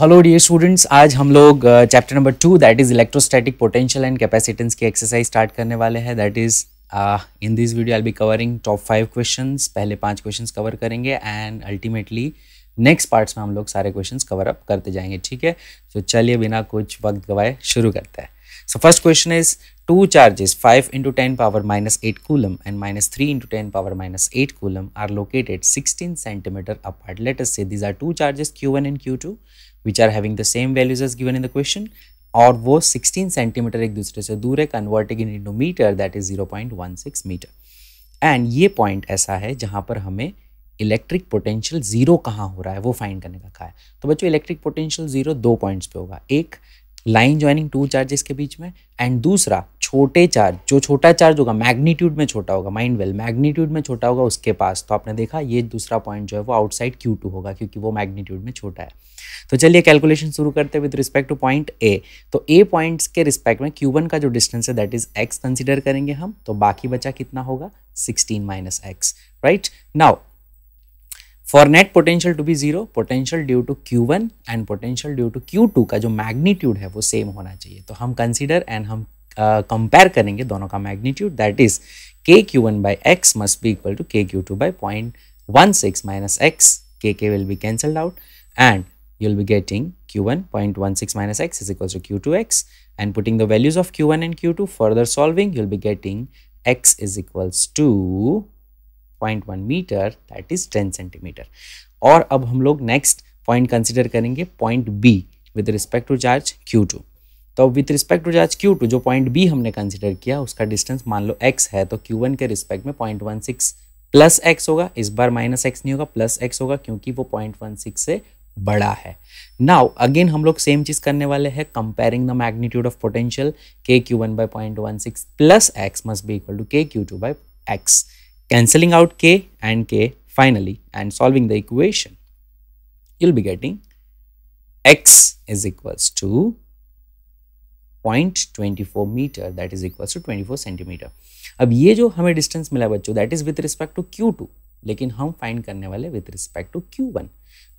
Hello dear students आज हम लोग chapter number two that is electrostatic potential and capacitance की एक्सरसाइज स्टार्ट करने वाले हैं that is in this video I be covering top five questions पहले पांच क्वेश्चंस कवर करेंगे एंड अल्टीमेटली नेक्स्ट पार्ट्स में हम लोग सारे क्वेश्चन कवर अप करते जाएंगे ठीक है तो so, चलिए बिना कुछ वक्त गवाए शुरू करते हैं so first question is two charges five into ten power minus eight coulomb and minus three into ten power minus eight coulomb are located sixteen centimeter apart latest से these are two charges q one and q two which are having the same values as given in the question और वो 16 centimeter एक दूसरे से दूर है converting in into meter that is 0.16 metre and ये point ऐसा है जहाँ पर हमें इलेक्ट्रिक पोटेंशियल ज़ीरो कहाँ हो रहा है वो फाइंड करने का कहा है तो बच्चों इलेक्ट्रिक पोटेंशियल ज़ीरो दो पॉइंट्स पे होगा एक लाइन ज्वाइनिंग टू चार्जेस के बीच में एंड दूसरा छोटे चार्ज जो छोटा चार्ज होगा मैग्नीट्यूड में छोटा होगा माइंड वेल मैग्नीट्यूड में छोटा होगा उसके पास तो आपने देखा ये दूसरा पॉइंट जो है वो आउटसाइड क्यू टू होगा क्योंकि वो मैग्नीट्यूड में छोटा है तो चलिए कैलकुलेशन शुरू करते हैं with respect to point A तो ए पॉइंट्स के रिस्पेक्ट में क्यू वन का जो डिस्टेंस है दैट इज एक्स कंसिडर करेंगे हम तो बाकी बचा कितना होगा sixteen minus x right now for net potential to be zero potential due to Q one and potential due to Q two का जो मैग्नीट्यूड है वो सेम होना चाहिए तो हम कंसिडर एंड हम कंपेयर uh, करेंगे दोनों का magnitude that is k Q one by x must be equal to k Q two by point one six minus x k k will be cancelled out and be getting q one point one six minus x is equal to Q two x and putting the values of q one and q two further solving you'll be getting x is equals to point one metre that is ten centimetre और अब हम लोग next point consider करेंगे point B with respect to charge Q two तो with respect to charge Q two जो point B हमने consider किया उसका डिस्टेंस मान लो एक्स है तो क्यू वन के रिस्पेक्ट में point one six plus x होगा इस बार माइनस एक्स नहीं होगा प्लस एक्स होगा क्योंकि वो पॉइंट वन सिक्स से बड़ा है नाउ अगेन हम लोग सेम चीज़ करने वाले हैं comparing the magnitude of potential k Q one by point one six plus x must be equal to k Q two by x cancelling out k and k finally and solving the equation, you'll be getting x is equals to 0.24 meter that is equals to 24 centimeter. अब ये जो हमें distance मिला बच्चों that is with respect to Q two लेकिन हम find करने वाले with respect to Q one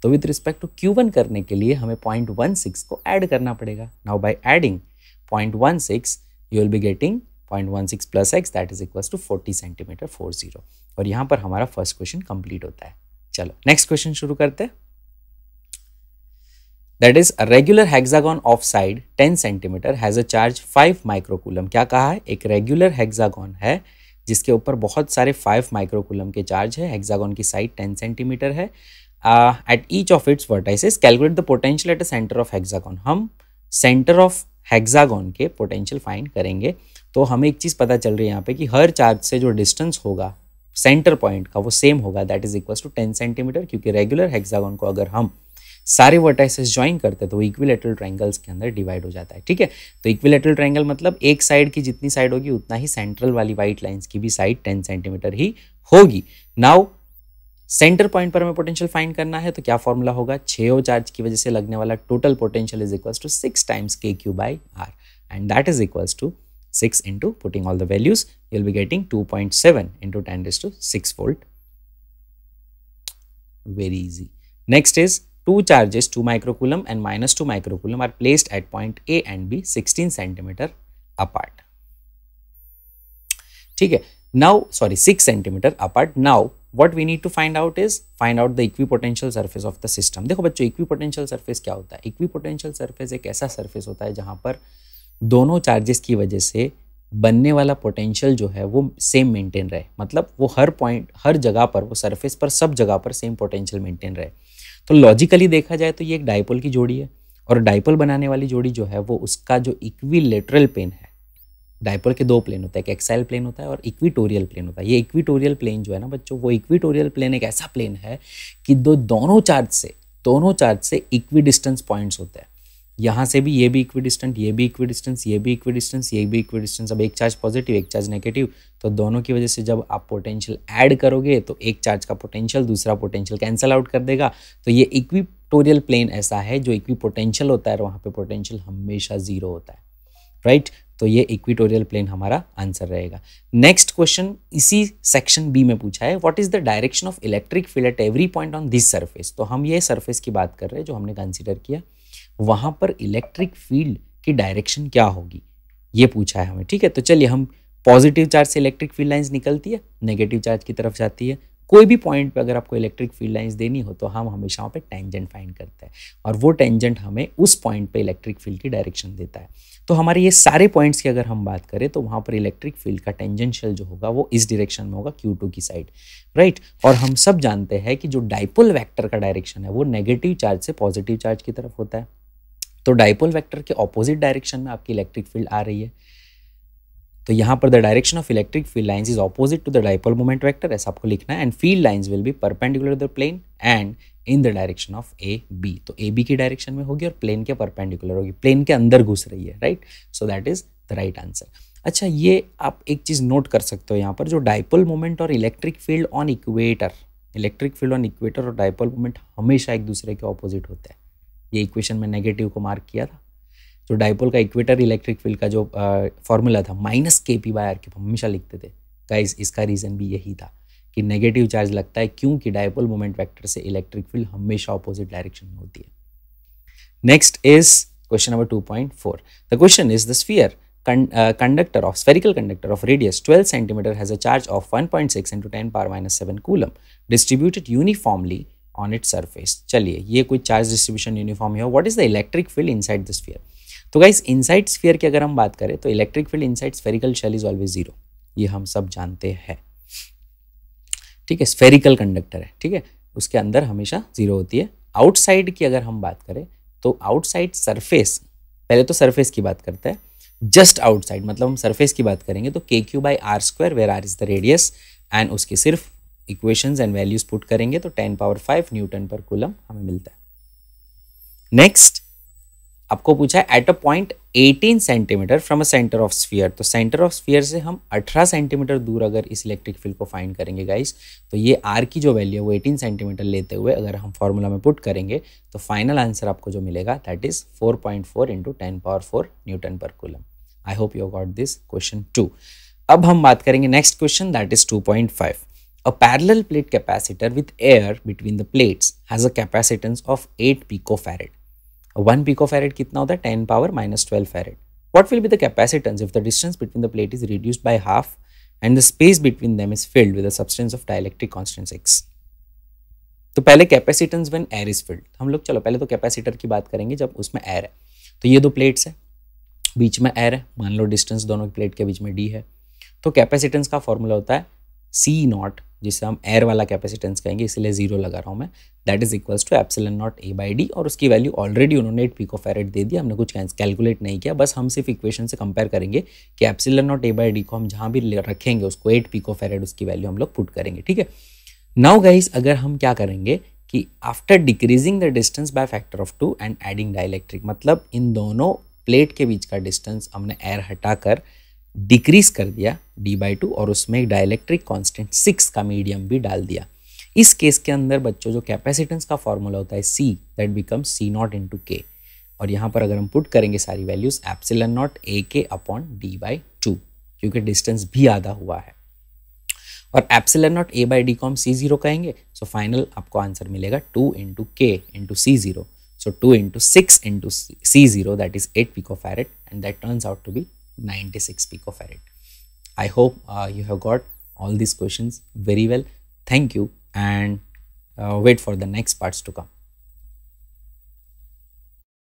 तो with respect to Q one करने के लिए हमें पॉइंट वन सिक्स को ऐड करना पड़ेगा now by adding point one six you will be getting 0.16 plus x that is equal to 40 centimetre 40 और यहाँ पर हमारा फर्स्ट क्वेश्चन कंप्लीट होता है चलो नेक्स्ट क्वेश्चन शुरू करते हैं that is regular hexagon of side ten centimetre has a charge five microcoulomb क्या कहा है एक रेगुलर हेक्सागॉन है जिसके ऊपर बहुत सारे फाइव माइक्रोकुलम के चार्ज है हेक्सागॉन की साइड टेन सेंटीमीटर है at each of its vertices calculate the potential at the centre of hexagon हम सेंटर ऑफ हेक्सागॉन के पोटेंशियल फाइंड करेंगे तो हमें एक चीज़ पता चल रही है यहाँ पे कि हर चार्ज से जो डिस्टेंस होगा सेंटर पॉइंट का वो सेम होगा that is equal to ten centimetre क्योंकि रेगुलर हेक्सागन को अगर हम सारे वर्टाइसेस ज्वाइन करते हैं तो वो इक्विलेटरल ट्रायंगल्स के अंदर डिवाइड हो जाता है ठीक है तो इक्विलेटरल ट्रायंगल मतलब एक साइड की जितनी साइड होगी उतना ही सेंट्रल वाली वाइट लाइंस की भी साइड टेन सेंटीमीटर ही होगी नाउ सेंटर पॉइंट पर हमें पोटेंशियल फाइंड करना है तो क्या फॉर्मूला होगा छः चार्ज की वजह से लगने वाला total potential is equal to six times k Q by R and that is equals to 6 into putting all the values, you'll be getting 2.7 into 10 raised to 6 volt. Very easy. Next is two charges 2 microcoulomb and minus 2 microcoulomb are placed at point A and B 16 centimeter apart. Okay. Now, sorry, 6 centimeter apart. Now, what we need to find out is find out the equipotential surface of the system देखो बच्चों equipotential surface क्या होता Equipotential surface surface एक surface hota hai jahan par uh, दोनों charges की वजह से बनने वाला पोटेंशियल जो है वो सेम मेंटेन रहे मतलब वो हर पॉइंट हर जगह पर वो सरफेस पर सब जगह पर सेम पोटेंशियल मेंटेन रहे तो लॉजिकली देखा जाए तो ये एक डाइपोल की जोड़ी है और डाइपोल बनाने वाली जोड़ी जो है वो उसका जो लेटरल प्लेन है डाइपोल के दो प्लेन होता है एक एक्साइल प्लेन होता है और इक्विटोरियल प्लेन होता है ये इक्विटोरियल प्लेन जो है ना बच्चों वो इक्विटोरियल प्लेन एक ऐसा प्लेन है कि दो दोनों चार्ज से दोनों चार्ज से इक्वी डिस्टेंस पॉइंट्स होते हैं यहाँ से भी ये भी इक्वी डिस्टेंट ये भी इक्वी डिस्टेंस ये भी इक्वी डिस्टेंस ये भी इक्वी डिस्टेंस अब एक चार्ज पॉजिटिव एक चार्ज नेगेटिव तो दोनों की वजह से जब आप पोटेंशियल ऐड करोगे तो एक चार्ज का पोटेंशियल दूसरा पोटेंशियल कैंसिल आउट कर देगा तो ये इक्विटोरियल प्लेन ऐसा है जो इक्वी पोटेंशियल होता है और वहाँ पर पोटेंशियल हमेशा जीरो होता है राइट तो ये इक्विटोरियल प्लेन हमारा आंसर रहेगा नेक्स्ट क्वेश्चन इसी सेक्शन बी में पूछा है what is the direction of electric field at every point on this surface तो हम ये सरफेस की बात कर रहे हैं जो हमने कंसिडर किया वहाँ पर इलेक्ट्रिक फील्ड की डायरेक्शन क्या होगी ये पूछा है हमें ठीक है तो चलिए हम पॉजिटिव चार्ज से इलेक्ट्रिक फील्ड लाइंस निकलती है नेगेटिव चार्ज की तरफ जाती है कोई भी पॉइंट पे अगर आपको इलेक्ट्रिक फील्ड लाइंस देनी हो तो हम हमेशा वहाँ पे टेंजेंट फाइंड करते हैं और वो टेंजेंट हमें उस पॉइंट पे इलेक्ट्रिक फील्ड की डायरेक्शन देता है तो हमारे ये सारे पॉइंट्स की अगर हम बात करें तो वहाँ पर इलेक्ट्रिक फील्ड का टेंजेंशियल जो होगा वो इस डायरेक्शन में होगा क्यू की साइड राइट और हम सब जानते हैं कि जो डाइपोल वैक्टर का डायरेक्शन है वो नेगेटिव चार्ज से पॉजिटिव चार्ज की तरफ होता है तो डाइपोल वेक्टर के ऑपोजिट डायरेक्शन में आपकी इलेक्ट्रिक फील्ड आ रही है तो यहाँ पर the direction of electric field lines is opposite to the dipole moment vector ऐसा आपको लिखना है and field lines will be perpendicular the plane and in the direction of A B तो ए बी की डायरेक्शन में होगी और plane के परपेंडिकुलर होगी प्लेन के अंदर घुस रही है right so that is the right answer अच्छा ये आप एक चीज़ नोट कर सकते हो यहाँ पर जो डाइपोल मोमेंट और electric field on equator electric field on equator और डाइपोल मोमेंट हमेशा एक दूसरे के ऑपोजिट होते हैं ये इक्वेशन में नेगेटिव को मार्क किया था जो डाइपोल का इक्वेटर इलेक्ट्रिक फील्ड का जो फॉर्मूला था माइनस के पी बाय आर के हमेशा लिखते थे गाइस इसका रीज़न भी यही था कि नेगेटिव चार्ज लगता है क्योंकि डायपोल मोमेंट वेक्टर से इलेक्ट्रिक फील्ड हमेशा ऑपोजिट डायरेक्शन में होती है next is question number two point four the question is the sphere conductor of spherical conductor of radius 12 centimeter has a charge of 1.6 into ten power minus seven coulomb distributed uniformly on it surface चलिए ये कोई charge distribution uniform है what is the electric field inside the sphere तो guys inside sphere की अगर हम बात करें तो electric field inside spherical shell is always zero ये हम सब जानते हैं ठीक है स्फेरिकल कंडक्टर है ठीक है उसके अंदर हमेशा जीरो होती है आउटसाइड की अगर हम बात करें तो आउटसाइड सरफेस पहले तो सरफेस की बात करते हैं जस्ट आउटसाइड मतलब हम सरफेस की बात करेंगे तो k Q by R square where R is the radius and उसकी सिर्फ इक्वेशंस एंड वैल्यूज पुट करेंगे तो टेन पावर फाइव न्यूटन पर कुलम हमें मिलता है नेक्स्ट आपको पूछा है at a point 18 centimetre from a centre of sphere तो सेंटर ऑफ स्फीयर से हम 18 सेंटीमीटर दूर अगर इस इलेक्ट्रिक फील्ड को फाइंड करेंगे गाइस तो ये आर की जो वैल्यू है वो 18 सेंटीमीटर लेते हुए अगर हम फॉर्मूला में पुट करेंगे तो फाइनल आंसर आपको जो मिलेगा that is 4.4 point four into ten power four newton पर coulomb I hope you got this question two अब हम बात करेंगे next question that is two point five A parallel plate capacitor with air between the plates has a capacitance of 8 picofarad. 1 picofarad kitna hota 10 power minus 12 farad. What will be the capacitance if the distance between the plate is reduced by half and the space between them is filled with a substance of dielectric constant x? तो पहले capacitance when air is filled हम लोग चलो पहले तो capacitor की बात करेंगे जब उसमें एयर है तो ये दो प्लेट्स है बीच में एयर है मान लो डिस्टेंस दोनों प्लेट के बीच में डी है तो कैपेसिटेंस का फॉर्मूला होता है सी नॉट जिसे हम एयर वाला कैपेसिटेंस कहेंगे इसलिए ज़ीरो लगा रहा हूँ मैं that is equals to epsilon naught A by d और उसकी वैल्यू ऑलरेडी उन्होंने एट पीको फेरेट दे दिया हमने कुछ कैलकुलेट नहीं किया बस हम सिर्फ इक्वेशन से कंपेयर करेंगे कि epsilon naught A by d को हम जहाँ भी रखेंगे उसको एट पीको फेरेट उसकी वैल्यू हम लोग पुट करेंगे ठीक है नाउ गाइज अगर हम क्या करेंगे कि after decreasing the distance by factor of two and adding dielectric मतलब इन दोनों प्लेट के बीच का डिस्टेंस हमने एयर हटाकर डिक्रीज कर दिया डी बाई टू और उसमें एक डायलैक्ट्रिक कॉन्स्टेंट सिक्स का मीडियम भी डाल दिया इस केस के अंदर बच्चों जो कैपेसिटेंस का फॉर्मूला होता है C that become C naught into k और यहाँ पर अगर हम पुट करेंगे सारी values epsilon naught A k upon d by two क्योंकि डिस्टेंस भी आधा हुआ है और epsilon naught A by d को हम सी जीरो कहेंगे सो फाइनल आपको आंसर मिलेगा two into k into C zero so two into six into C zero that is eight picofarad and that turns out to be 96 picofarad. I hope uh, you have got all these questions very well. Thank you and uh, wait for the next parts to come.